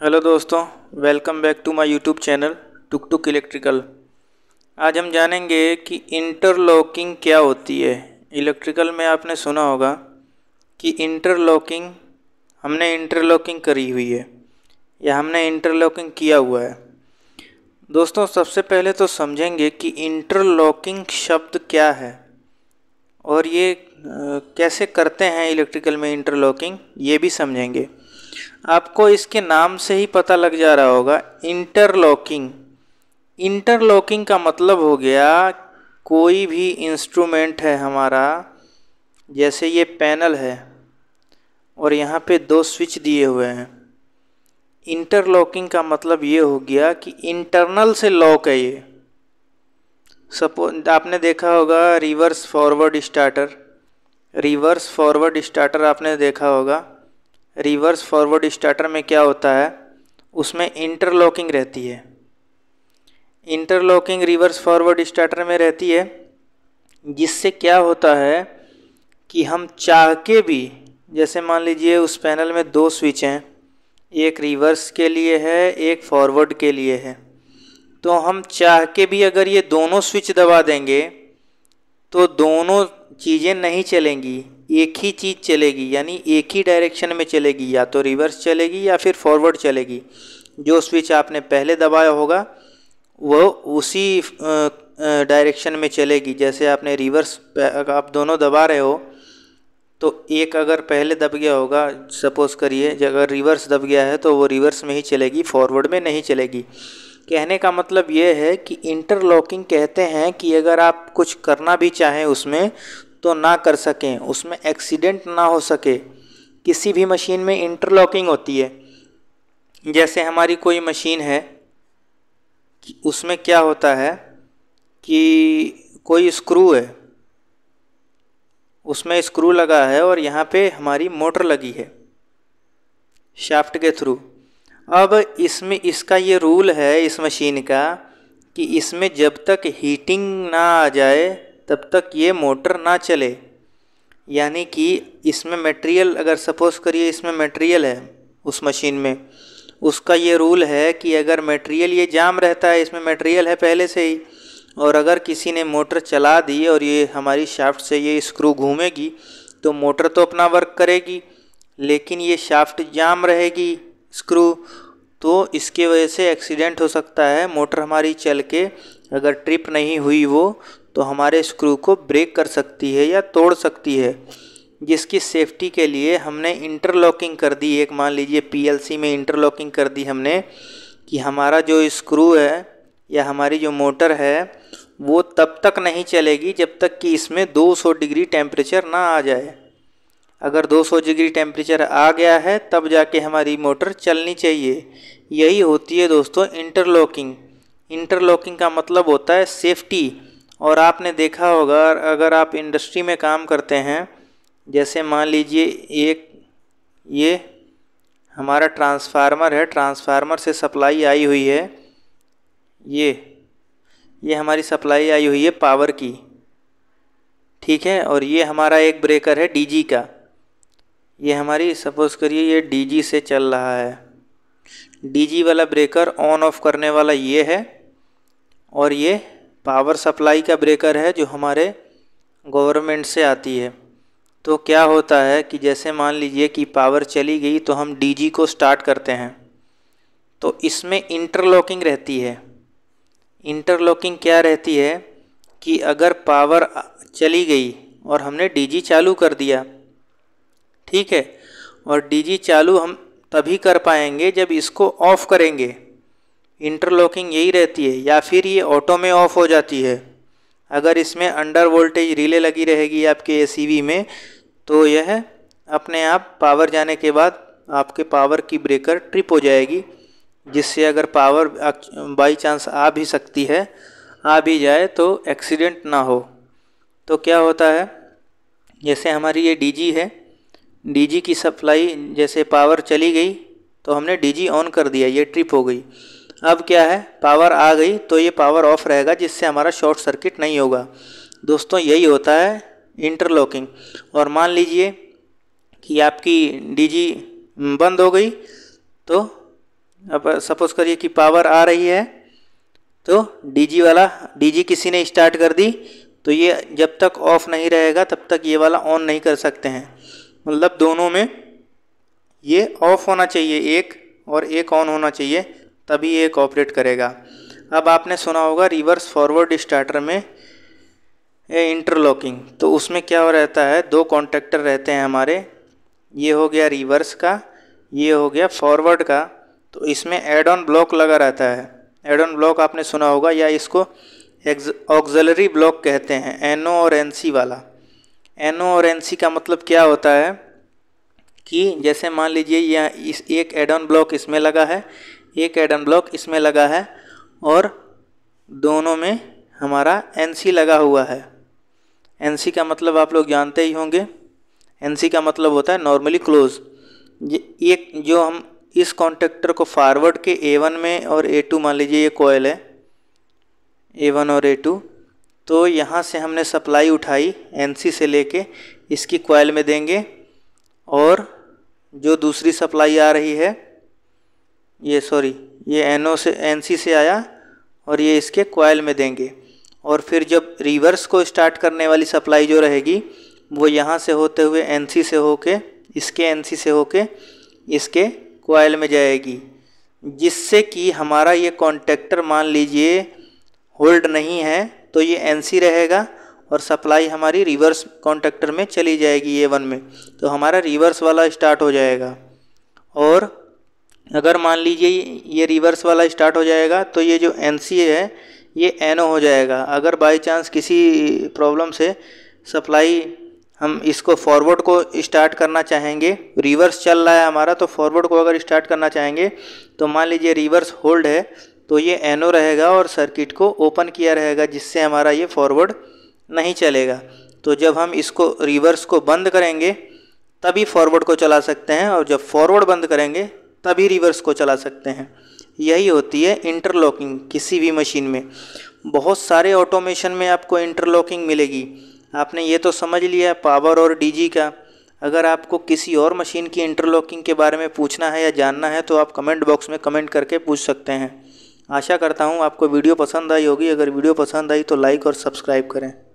hello दोस्तों welcome back to my YouTube channel tuk tuk electrical आज हम जानेंगे कि इंटरलॉकिंग क्या होती है इलेक्ट्रिकल में आपने सुना होगा कि इंटरलॉकिंग हमने इंटरलॉकिंग करी हुई है या हमने इंटरलॉकिंग किया हुआ है दोस्तों सबसे पहले तो समझेंगे कि इंटरलॉकिंग शब्द क्या है और ये कैसे करते हैं इलेक्ट्रिकल में इंटरलॉकिंग ये भी समझेंगे आपको इसके नाम से ही पता लग जा रहा होगा इंटरलॉकिंग इंटरलॉकिंग का मतलब हो गया कोई भी इंस्ट्रूमेंट है हमारा जैसे ये पैनल है और यहाँ पे दो स्विच दिए हुए हैं इंटरलॉकिंग का मतलब ये हो गया कि इंटरनल से लॉक है ये सपोज आपने देखा होगा reverse forward starter reverse forward starter आपने देखा होगा रिवर्स फॉरवर्ड स्टार्टर में क्या होता है उसमें इंटरलॉकिंग रहती है इंटरलॉकिंग रिवर्स फॉरवर्ड स्टार्टर में रहती है जिससे क्या होता है कि हम चाह के भी जैसे मान लीजिए उस पैनल में दो स्विच हैं एक रिवर्स के लिए है एक फॉरवर्ड के लिए है तो हम चाह के भी अगर ये दोनों स्विच दबा देंगे तो दोनों चीज़ें नहीं चलेंगी एक ही चीज़ चलेगी यानी एक ही डायरेक्शन में चलेगी या तो रिवर्स चलेगी या फिर फॉरवर्ड चलेगी जो स्विच आपने पहले दबाया होगा वह उसी डायरेक्शन में चलेगी जैसे आपने रिवर्स आप दोनों दबा रहे हो तो एक अगर पहले दब गया होगा सपोज़ करिए अगर रिवर्स दब गया है तो वो रिवर्स में ही चलेगी फॉरवर्ड में नहीं चलेगी कहने का मतलब ये है कि इंटरलॉकिंग कहते हैं कि अगर आप कुछ करना भी चाहें उसमें तो ना कर सकें उसमें एक्सीडेंट ना हो सके किसी भी मशीन में इंटरलॉकिंग होती है जैसे हमारी कोई मशीन है उसमें क्या होता है कि कोई स्क्रू है उसमें स्क्रू लगा है और यहाँ पे हमारी मोटर लगी है शाफ्ट के थ्रू अब इसमें इसका ये रूल है इस मशीन का कि इसमें जब तक हीटिंग ना आ जाए तब तक ये मोटर ना चले यानी कि इसमें मटेरियल अगर सपोज करिए इसमें मटेरियल है उस मशीन में उसका ये रूल है कि अगर मटेरियल ये जाम रहता है इसमें मटेरियल है पहले से ही और अगर किसी ने मोटर चला दी और ये हमारी शाफ्ट से ये स्क्रू घूमेगी तो मोटर तो अपना वर्क करेगी लेकिन ये शाफ्ट जाम रहेगी स्क्रू तो इसके वजह से एक्सीडेंट हो सकता है मोटर हमारी चल के अगर ट्रिप नहीं हुई वो तो हमारे स्क्रू को ब्रेक कर सकती है या तोड़ सकती है जिसकी सेफ्टी के लिए हमने इंटरलॉकिंग कर दी एक मान लीजिए पीएलसी में इंटरलॉकिंग कर दी हमने कि हमारा जो स्क्रू है या हमारी जो मोटर है वो तब तक नहीं चलेगी जब तक कि इसमें 200 डिग्री टेम्परेचर ना आ जाए अगर 200 डिग्री टेम्परेचर आ गया है तब जाके हमारी मोटर चलनी चाहिए यही होती है दोस्तों इंटरलॉकिंग इंटरलॉकिंग का मतलब होता है सेफ्टी और आपने देखा होगा अगर आप इंडस्ट्री में काम करते हैं जैसे मान लीजिए एक ये हमारा ट्रांसफार्मर है ट्रांसफार्मर से सप्लाई आई हुई है ये ये हमारी सप्लाई आई हुई है पावर की ठीक है और ये हमारा एक ब्रेकर है डीजी का ये हमारी सपोज़ करिए ये डीजी से चल रहा है डीजी वाला ब्रेकर ऑन ऑफ करने वाला ये है और ये पावर सप्लाई का ब्रेकर है जो हमारे गवर्नमेंट से आती है तो क्या होता है कि जैसे मान लीजिए कि पावर चली गई तो हम डीजी को स्टार्ट करते हैं तो इसमें इंटरलॉकिंग रहती है इंटरलॉकिंग क्या रहती है कि अगर पावर चली गई और हमने डीजी चालू कर दिया ठीक है और डीजी चालू हम तभी कर पाएंगे जब इसको ऑफ करेंगे इंटरलॉकिंग यही रहती है या फिर ये ऑटो में ऑफ हो जाती है अगर इसमें अंडर वोल्टेज रिले लगी रहेगी आपके ए में तो यह अपने आप पावर जाने के बाद आपके पावर की ब्रेकर ट्रिप हो जाएगी जिससे अगर पावर बाई चांस आ भी सकती है आ भी जाए तो एक्सीडेंट ना हो तो क्या होता है जैसे हमारी ये डीजी है डीजी की सप्लाई जैसे पावर चली गई तो हमने डीजी ऑन कर दिया ये ट्रिप हो गई अब क्या है पावर आ गई तो ये पावर ऑफ रहेगा जिससे हमारा शॉर्ट सर्किट नहीं होगा दोस्तों यही होता है इंटरलॉकिंग और मान लीजिए कि आपकी डीजी बंद हो गई तो अब सपोज़ करिए कि पावर आ रही है तो डीजी वाला डीजी किसी ने स्टार्ट कर दी तो ये जब तक ऑफ नहीं रहेगा तब तक ये वाला ऑन नहीं कर सकते हैं मतलब दोनों में ये ऑफ होना चाहिए एक और एक ऑन होना चाहिए तभी एक ऑपरेट करेगा अब आपने सुना होगा रिवर्स फॉरवर्ड स्टार्टर में इंटरलॉकिंग तो उसमें क्या हो रहता है दो कॉन्टेक्टर रहते हैं हमारे ये हो गया रिवर्स का ये हो गया फॉरवर्ड का तो इसमें एड ऑन ब्लॉक लगा रहता है एड ऑन ब्लॉक आपने सुना होगा या इसको ऑक्जलरी ब्लॉक कहते हैं एनओ और एनसी वाला एन NO और एन का मतलब क्या होता है कि जैसे मान लीजिए यह इस एक एडन ब्लॉक इसमें लगा है एक एडन ब्लॉक इसमें लगा है और दोनों में हमारा एन लगा हुआ है एन का मतलब आप लोग जानते ही होंगे एन का मतलब होता है नॉर्मली क्लोज एक जो हम इस कॉन्टेक्टर को फॉरवर्ड के ए वन में और ए टू मान लीजिए ये कोयल है ए वन और ए टू तो यहाँ से हमने सप्लाई उठाई एनसी से लेके इसकी कॉयल में देंगे और जो दूसरी सप्लाई आ रही है ये सॉरी ये एनओ से एनसी से आया और ये इसके कॉयल में देंगे और फिर जब रिवर्स को स्टार्ट करने वाली सप्लाई जो रहेगी वो यहाँ से होते हुए एनसी से होके इसके एनसी से होके इसके कॉयल में जाएगी जिससे कि हमारा ये कॉन्टेक्टर मान लीजिए होल्ड नहीं है तो ये एन रहेगा और सप्लाई हमारी रिवर्स कॉन्टेक्टर में चली जाएगी ए वन में तो हमारा रिवर्स वाला स्टार्ट हो जाएगा और अगर मान लीजिए ये रिवर्स वाला स्टार्ट हो जाएगा तो ये जो एन है ये एन हो जाएगा अगर बाई चांस किसी प्रॉब्लम से सप्लाई हम इसको फॉरवर्ड को स्टार्ट करना चाहेंगे रिवर्स चल रहा है हमारा तो फॉरवर्ड को अगर स्टार्ट करना चाहेंगे तो मान लीजिए रिवर्स होल्ड है तो ये एनो रहेगा और सर्किट को ओपन किया रहेगा जिससे हमारा ये फॉरवर्ड नहीं चलेगा तो जब हम इसको रिवर्स को बंद करेंगे तभी फॉरवर्ड को चला सकते हैं और जब फॉरवर्ड बंद करेंगे तभी रिवर्स को चला सकते हैं यही होती है इंटरलॉकिंग किसी भी मशीन में बहुत सारे ऑटोमेशन में आपको इंटरलॉकिंग मिलेगी आपने ये तो समझ लिया पावर और डीजी का अगर आपको किसी और मशीन की इंटरलॉकिंग के बारे में पूछना है या जानना है तो आप कमेंट बॉक्स में कमेंट करके पूछ सकते हैं आशा करता हूँ आपको वीडियो पसंद आई होगी अगर वीडियो पसंद आई तो लाइक और सब्सक्राइब करें